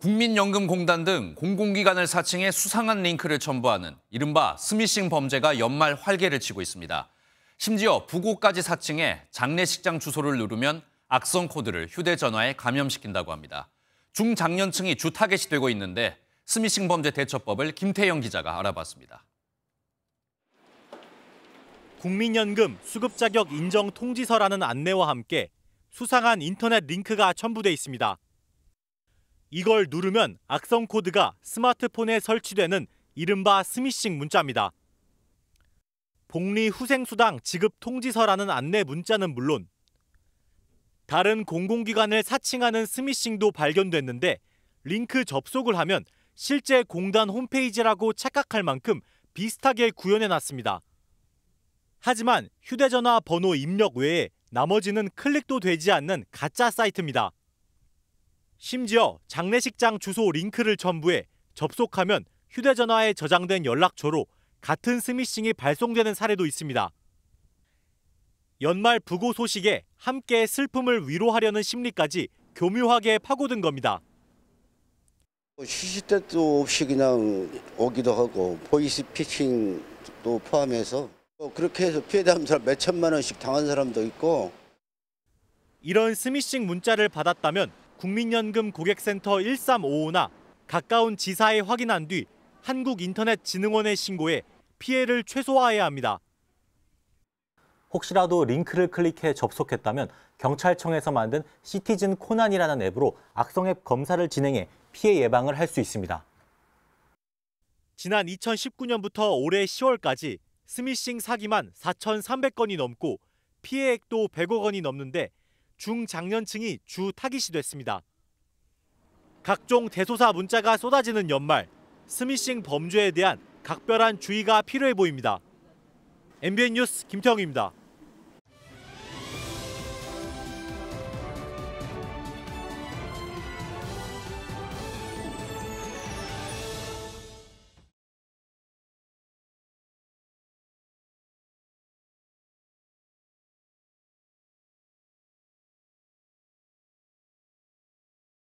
국민연금공단 등 공공기관을 사칭해 수상한 링크를 첨부하는 이른바 스미싱 범죄가 연말 활개를 치고 있습니다. 심지어 부고까지 사칭해 장례식장 주소를 누르면 악성 코드를 휴대전화에 감염시킨다고 합니다. 중장년층이 주 타겟이 되고 있는데 스미싱 범죄 대처법을 김태영 기자가 알아봤습니다. 국민연금 수급자격 인정 통지서라는 안내와 함께 수상한 인터넷 링크가 첨부돼 있습니다. 이걸 누르면 악성 코드가 스마트폰에 설치되는 이른바 스미싱 문자입니다. 복리 후생수당 지급 통지서라는 안내 문자는 물론 다른 공공기관을 사칭하는 스미싱도 발견됐는데 링크 접속을 하면 실제 공단 홈페이지라고 착각할 만큼 비슷하게 구현해놨습니다. 하지만 휴대전화 번호 입력 외에 나머지는 클릭도 되지 않는 가짜 사이트입니다. 심지어 장례식장 주소 링크를 첨부해 접속하면 휴대전화에 저장된 연락처로 같은 스미싱이 발송되는 사례도 있습니다. 연말 부고 소식에 함께 슬픔을 위로하려는 심리까지 교묘하게 파고든 겁니다. 뭐 시시때도 없이 그냥 오기도 하고 보이스 피칭도 포함해서 그렇게 해서 피해 당한 사람 몇 천만 원씩 당한 사람도 있고 이런 스미싱 문자를 받았다면 국민연금 고객센터 1355나 가까운 지사에 확인한 뒤 한국인터넷진흥원에 신고해 피해를 최소화해야 합니다. 혹시라도 링크를 클릭해 접속했다면 경찰청에서 만든 시티즌 코난이라는 앱으로 악성앱 검사를 진행해 피해 예방을 할 수 있습니다. 지난 2019년부터 올해 10월까지 스미싱 사기만 4,300건이 넘고 피해액도 100억 원이 넘는데 중장년층이 주 타깃이 됐습니다. 각종 대소사 문자가 쏟아지는 연말, 스미싱 범죄에 대한 각별한 주의가 필요해 보입니다. MBN 뉴스 김태형입니다.